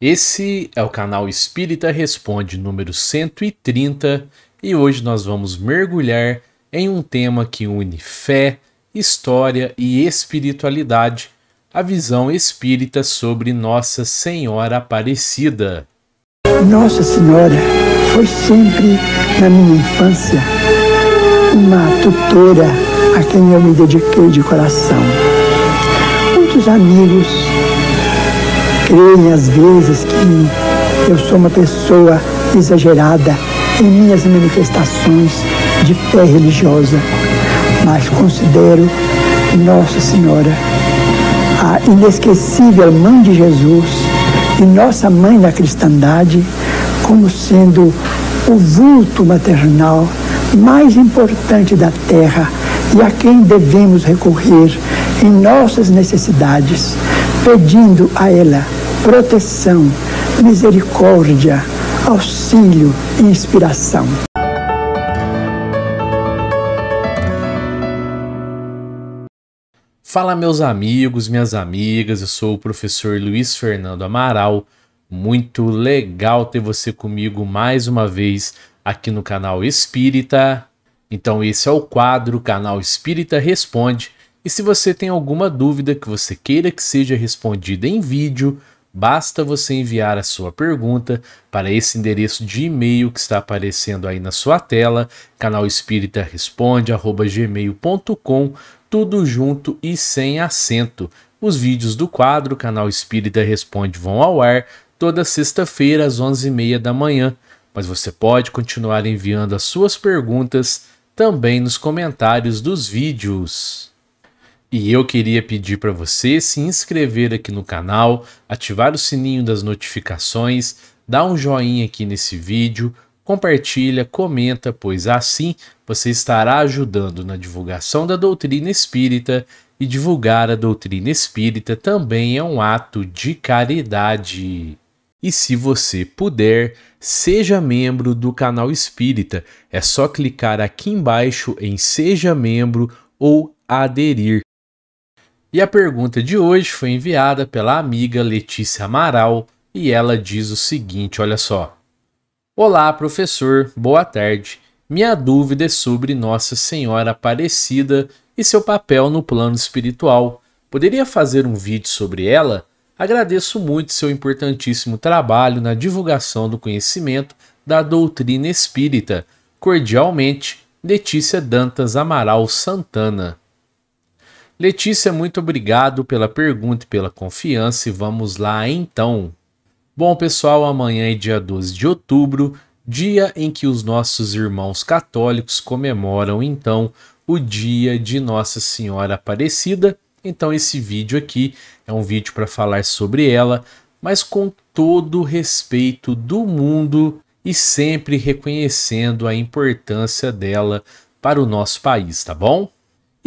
Esse é o canal Espírita Responde número 130 e hoje nós vamos mergulhar em um tema que une fé, história e espiritualidade, a visão espírita sobre Nossa Senhora Aparecida. Nossa Senhora foi sempre, na minha infância, uma tutora a quem eu me dediquei de coração. Muitos amigos creem às vezes que eu sou uma pessoa exagerada em minhas manifestações de fé religiosa, mas considero Nossa Senhora, a inesquecível Mãe de Jesus e nossa Mãe da Cristandade, como sendo o vulto maternal mais importante da terra e a quem devemos recorrer em nossas necessidades, pedindo a ela proteção, misericórdia, auxílio e inspiração. Fala, meus amigos, minhas amigas, eu sou o professor Luiz Fernando Amaral. Muito legal ter você comigo mais uma vez aqui no canal Espírita. Então, esse é o quadro Canal Espírita Responde. E se você tem alguma dúvida que você queira que seja respondida em vídeo, Basta você enviar a sua pergunta para esse endereço de e-mail que está aparecendo aí na sua tela, canal espírita responde@gmail.com, tudo junto e sem acento. Os vídeos do quadro Canal Espírita Responde vão ao ar toda sexta-feira às 11h30 da manhã, mas você pode continuar enviando as suas perguntas também nos comentários dos vídeos. E eu queria pedir para você se inscrever aqui no canal, ativar o sininho das notificações, dar um joinha aqui nesse vídeo, compartilha, comenta, pois assim você estará ajudando na divulgação da doutrina espírita e divulgar a doutrina espírita também é um ato de caridade. E se você puder, seja membro do canal Espírita. É só clicar aqui embaixo em Seja Membro ou Aderir. E a pergunta de hoje foi enviada pela amiga Letícia Amaral e ela diz o seguinte: olha só. Olá, professor, boa tarde. Minha dúvida é sobre Nossa Senhora Aparecida e seu papel no plano espiritual. Poderia fazer um vídeo sobre ela? Agradeço muito seu importantíssimo trabalho na divulgação do conhecimento da doutrina espírita. Cordialmente, Letícia Dantas Amaral Santana. Letícia, muito obrigado pela pergunta e pela confiança. E vamos lá então. Bom, pessoal, amanhã é dia 12 de outubro, dia em que os nossos irmãos católicos comemoram então o dia de Nossa Senhora Aparecida. Então, esse vídeo aqui é um vídeo para falar sobre ela, mas com todo o respeito do mundo e sempre reconhecendo a importância dela para o nosso país, tá bom?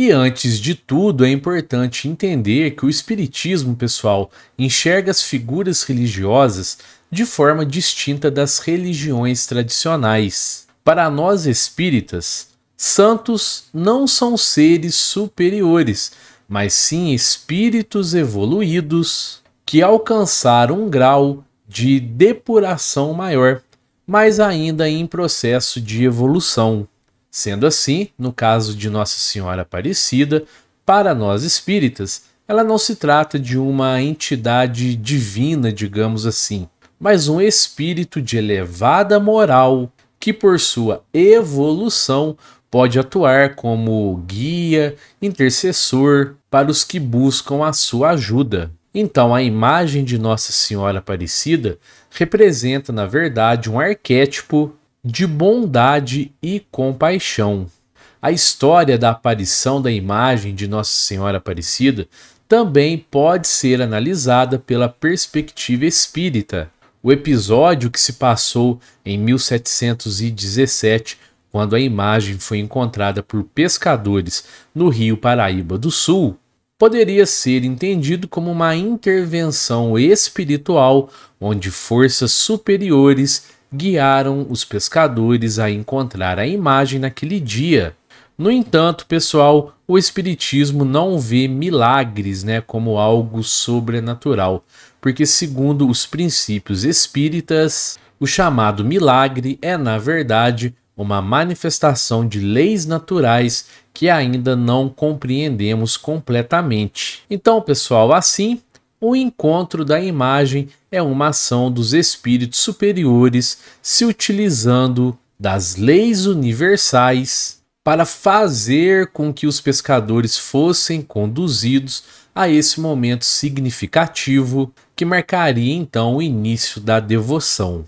E antes de tudo, é importante entender que o Espiritismo, pessoal, enxerga as figuras religiosas de forma distinta das religiões tradicionais. Para nós espíritas, santos não são seres superiores, mas sim espíritos evoluídos que alcançaram um grau de depuração maior, mas ainda em processo de evolução. Sendo assim, no caso de Nossa Senhora Aparecida, para nós espíritas, ela não se trata de uma entidade divina, digamos assim, mas um espírito de elevada moral que, por sua evolução, pode atuar como guia, intercessor para os que buscam a sua ajuda. Então, a imagem de Nossa Senhora Aparecida representa, na verdade, um arquétipo de bondade e compaixão. A história da aparição da imagem de Nossa Senhora Aparecida também pode ser analisada pela perspectiva espírita. O episódio que se passou em 1717, quando a imagem foi encontrada por pescadores no Rio Paraíba do Sul, poderia ser entendido como uma intervenção espiritual onde forças superiores guiaram os pescadores a encontrar a imagem naquele dia. No entanto, pessoal, o Espiritismo não vê milagres né, como algo sobrenatural, porque, segundo os princípios espíritas, o chamado milagre é, na verdade, uma manifestação de leis naturais que ainda não compreendemos completamente. Então, pessoal, assim o encontro da imagem é uma ação dos espíritos superiores se utilizando das leis universais para fazer com que os pescadores fossem conduzidos a esse momento significativo que marcaria então o início da devoção.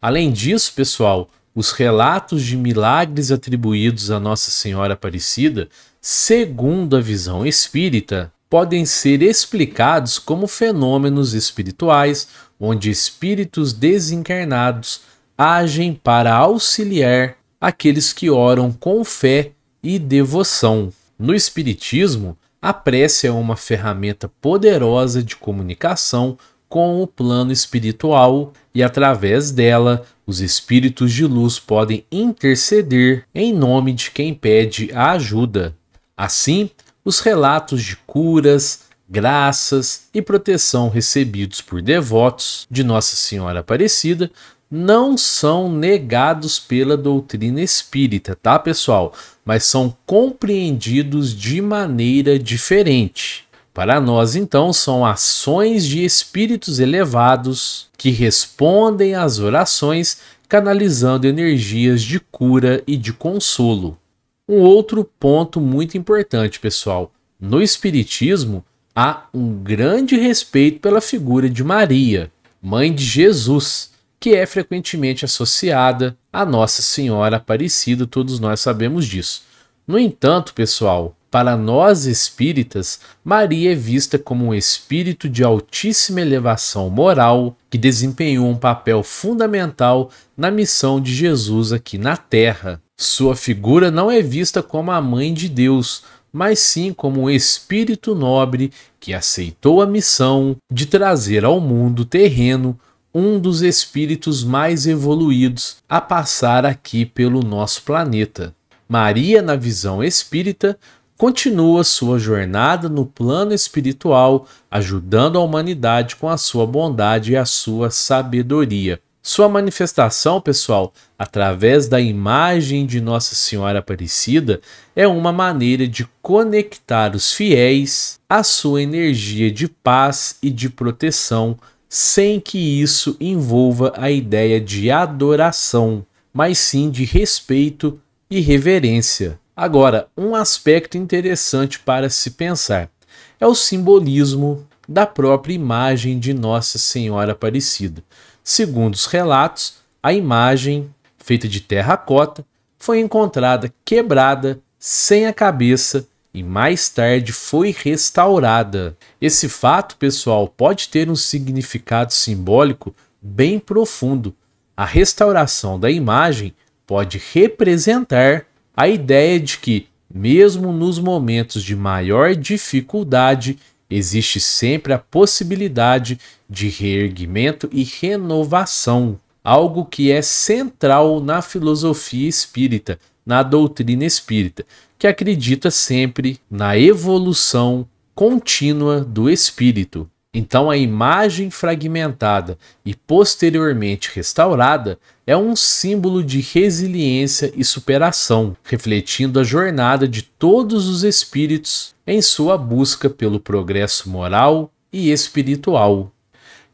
Além disso, pessoal, os relatos de milagres atribuídos a Nossa Senhora Aparecida, segundo a visão espírita, podem ser explicados como fenômenos espirituais, onde espíritos desencarnados agem para auxiliar aqueles que oram com fé e devoção. No Espiritismo, a prece é uma ferramenta poderosa de comunicação com o plano espiritual e, através dela, os espíritos de luz podem interceder em nome de quem pede a ajuda. Assim, os relatos de curas, graças e proteção recebidos por devotos de Nossa Senhora Aparecida não são negados pela doutrina espírita, tá, pessoal? Mas são compreendidos de maneira diferente. Para nós, então, são ações de espíritos elevados que respondem às orações, canalizando energias de cura e de consolo. Um outro ponto muito importante, pessoal: no Espiritismo há um grande respeito pela figura de Maria, mãe de Jesus, que é frequentemente associada à Nossa Senhora Aparecida, todos nós sabemos disso. No entanto, pessoal, para nós espíritas, Maria é vista como um espírito de altíssima elevação moral que desempenhou um papel fundamental na missão de Jesus aqui na Terra. Sua figura não é vista como a mãe de Deus, mas sim como um espírito nobre que aceitou a missão de trazer ao mundo terreno um dos espíritos mais evoluídos a passar aqui pelo nosso planeta. Maria, na visão espírita, continua sua jornada no plano espiritual, ajudando a humanidade com a sua bondade e a sua sabedoria. Sua manifestação, pessoal, através da imagem de Nossa Senhora Aparecida, é uma maneira de conectar os fiéis à sua energia de paz e de proteção, sem que isso envolva a ideia de adoração, mas sim de respeito e reverência. Agora, um aspecto interessante para se pensar é o simbolismo da própria imagem de Nossa Senhora Aparecida. Segundo os relatos, a imagem, feita de terracota, foi encontrada quebrada, sem a cabeça e mais tarde foi restaurada. Esse fato, pessoal, pode ter um significado simbólico bem profundo. A restauração da imagem pode representar a ideia de que, mesmo nos momentos de maior dificuldade existe sempre a possibilidade de reerguimento e renovação, algo que é central na filosofia espírita, na doutrina espírita, que acredita sempre na evolução contínua do espírito, então, a imagem fragmentada e posteriormente restaurada é um símbolo de resiliência e superação, refletindo a jornada de todos os espíritos em sua busca pelo progresso moral e espiritual.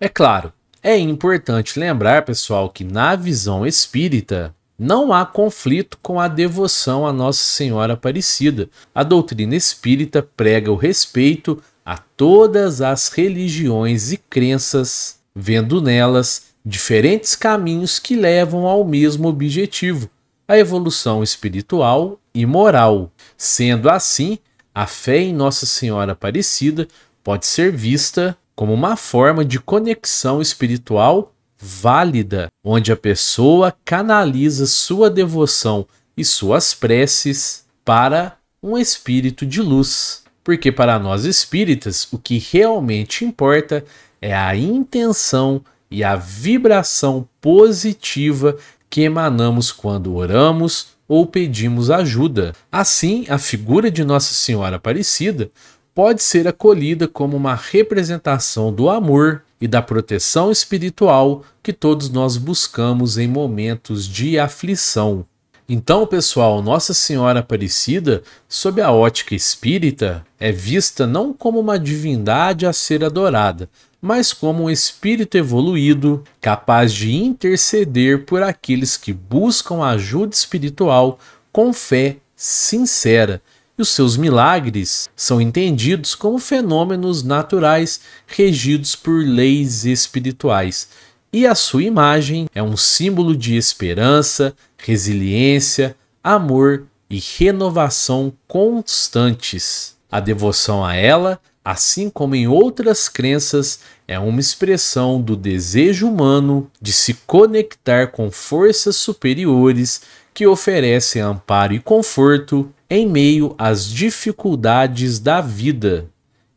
É claro, é importante lembrar, pessoal, que na visão espírita, não há conflito com a devoção a Nossa Senhora Aparecida. A doutrina espírita prega o respeito a todas as religiões e crenças, vendo nelas diferentes caminhos que levam ao mesmo objetivo, a evolução espiritual e moral. Sendo assim, a fé em Nossa Senhora Aparecida pode ser vista como uma forma de conexão espiritual válida, onde a pessoa canaliza sua devoção e suas preces para um espírito de luz porque para nós espíritas o que realmente importa é a intenção e a vibração positiva que emanamos quando oramos ou pedimos ajuda. Assim, a figura de Nossa Senhora Aparecida pode ser acolhida como uma representação do amor e da proteção espiritual que todos nós buscamos em momentos de aflição. Então, pessoal, Nossa Senhora Aparecida, sob a ótica espírita, é vista não como uma divindade a ser adorada, mas como um espírito evoluído, capaz de interceder por aqueles que buscam ajuda espiritual com fé sincera. E os seus milagres são entendidos como fenômenos naturais regidos por leis espirituais. E a sua imagem é um símbolo de esperança, resiliência, amor e renovação constantes. A devoção a ela, assim como em outras crenças, é uma expressão do desejo humano de se conectar com forças superiores que oferecem amparo e conforto em meio às dificuldades da vida.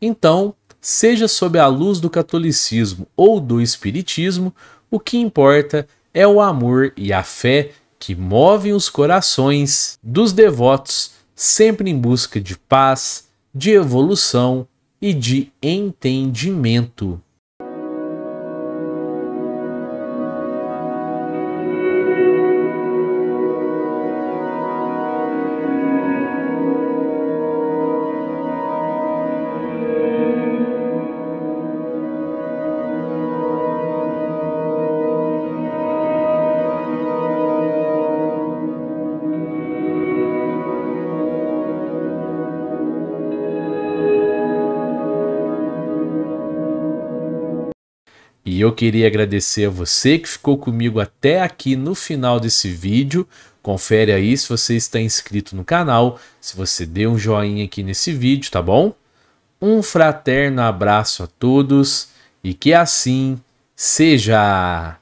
Então, seja sob a luz do catolicismo ou do espiritismo, o que importa é o amor e a fé que movem os corações dos devotos sempre em busca de paz, de evolução e de entendimento. eu queria agradecer a você que ficou comigo até aqui no final desse vídeo. Confere aí se você está inscrito no canal, se você deu um joinha aqui nesse vídeo, tá bom? Um fraterno abraço a todos e que assim seja!